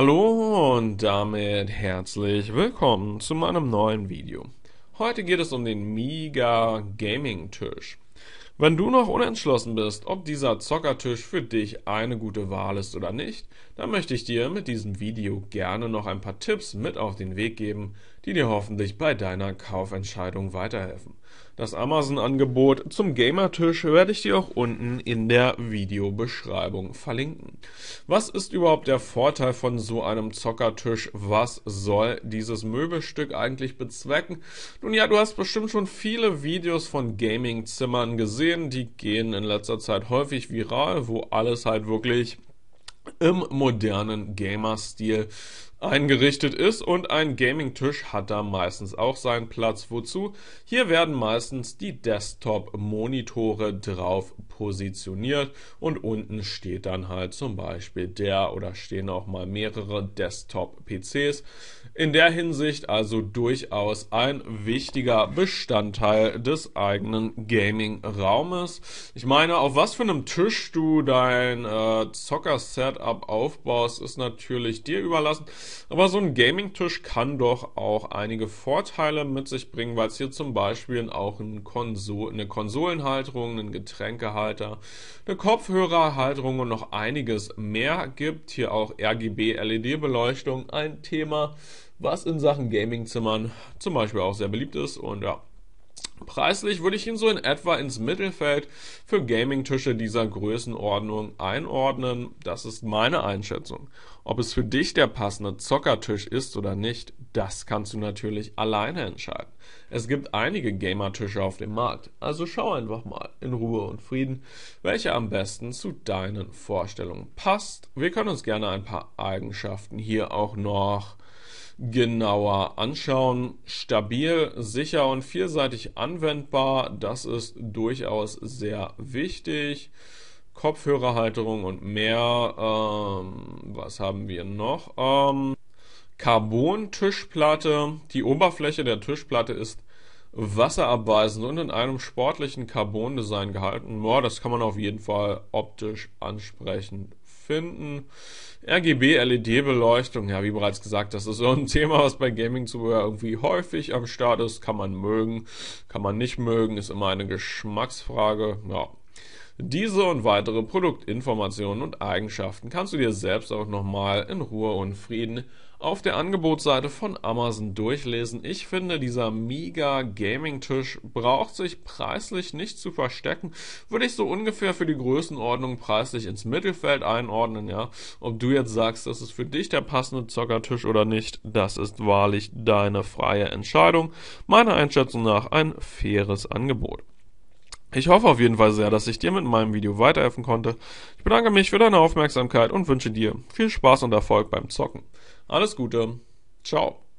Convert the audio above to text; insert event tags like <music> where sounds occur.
Hallo und damit herzlich willkommen zu meinem neuen Video. Heute geht es um den Miga Gaming Tisch. Wenn du noch unentschlossen bist, ob dieser Zockertisch für dich eine gute Wahl ist oder nicht, dann möchte ich dir mit diesem Video gerne noch ein paar Tipps mit auf den Weg geben, die dir hoffentlich bei deiner Kaufentscheidung weiterhelfen. Das Amazon-Angebot zum Gamertisch werde ich dir auch unten in der Videobeschreibung verlinken. Was ist überhaupt der Vorteil von so einem Zockertisch? Was soll dieses Möbelstück eigentlich bezwecken? Nun ja, du hast bestimmt schon viele Videos von Gaming-Zimmern gesehen, gesehen, die gehen in letzter Zeit häufig viral, wo alles halt wirklich im modernen Gamer-Stil eingerichtet ist und ein Gaming-Tisch hat da meistens auch seinen Platz. Wozu? Hier werden meistens die Desktop-Monitore drauf positioniert und unten steht dann halt zum Beispiel der oder stehen auch mal mehrere Desktop-PCs. In der Hinsicht also durchaus ein wichtiger Bestandteil des eigenen Gaming-Raumes. Ich meine, auf was für einem Tisch du dein äh, Zocker-Setup aufbaust, ist natürlich dir überlassen. Aber so ein Gaming-Tisch kann doch auch einige Vorteile mit sich bringen, weil es hier zum Beispiel auch ein Konsol eine Konsolenhalterung, einen Getränkehalter, eine Kopfhörerhalterung und noch einiges mehr gibt. Hier auch RGB-LED-Beleuchtung, ein Thema, was in Sachen Gaming-Zimmern zum Beispiel auch sehr beliebt ist. Und ja, Preislich würde ich ihn so in etwa ins Mittelfeld für Gaming-Tische dieser Größenordnung einordnen. Das ist meine Einschätzung. Ob es für dich der passende Zockertisch ist oder nicht, das kannst du natürlich alleine entscheiden. Es gibt einige Gamertische auf dem Markt, also schau einfach mal in Ruhe und Frieden, welcher am besten zu deinen Vorstellungen passt. Wir können uns gerne ein paar Eigenschaften hier auch noch genauer anschauen. Stabil, sicher und vielseitig anwendbar, das ist durchaus sehr wichtig. Kopfhörerhalterung und mehr. Ähm, was haben wir noch? Ähm, Carbon-Tischplatte. Die Oberfläche der Tischplatte ist wasserabweisend und in einem sportlichen Carbon-Design gehalten. Boah, das kann man auf jeden Fall optisch ansprechend finden. RGB-LED-Beleuchtung, ja, wie bereits gesagt, das ist so ein <laughs> Thema, was bei Gaming-Zubehör irgendwie häufig am Start ist. Kann man mögen, kann man nicht mögen, ist immer eine Geschmacksfrage. Ja, diese und weitere Produktinformationen und Eigenschaften kannst du dir selbst auch nochmal in Ruhe und Frieden auf der Angebotsseite von Amazon durchlesen. Ich finde, dieser Mega Gaming Tisch braucht sich preislich nicht zu verstecken. Würde ich so ungefähr für die Größenordnung preislich ins Mittelfeld einordnen, ja. Ob du jetzt sagst, das ist für dich der passende Zockertisch oder nicht, das ist wahrlich deine freie Entscheidung. Meiner Einschätzung nach ein faires Angebot. Ich hoffe auf jeden Fall sehr, dass ich dir mit meinem Video weiterhelfen konnte. Ich bedanke mich für deine Aufmerksamkeit und wünsche dir viel Spaß und Erfolg beim Zocken. Alles Gute. Ciao.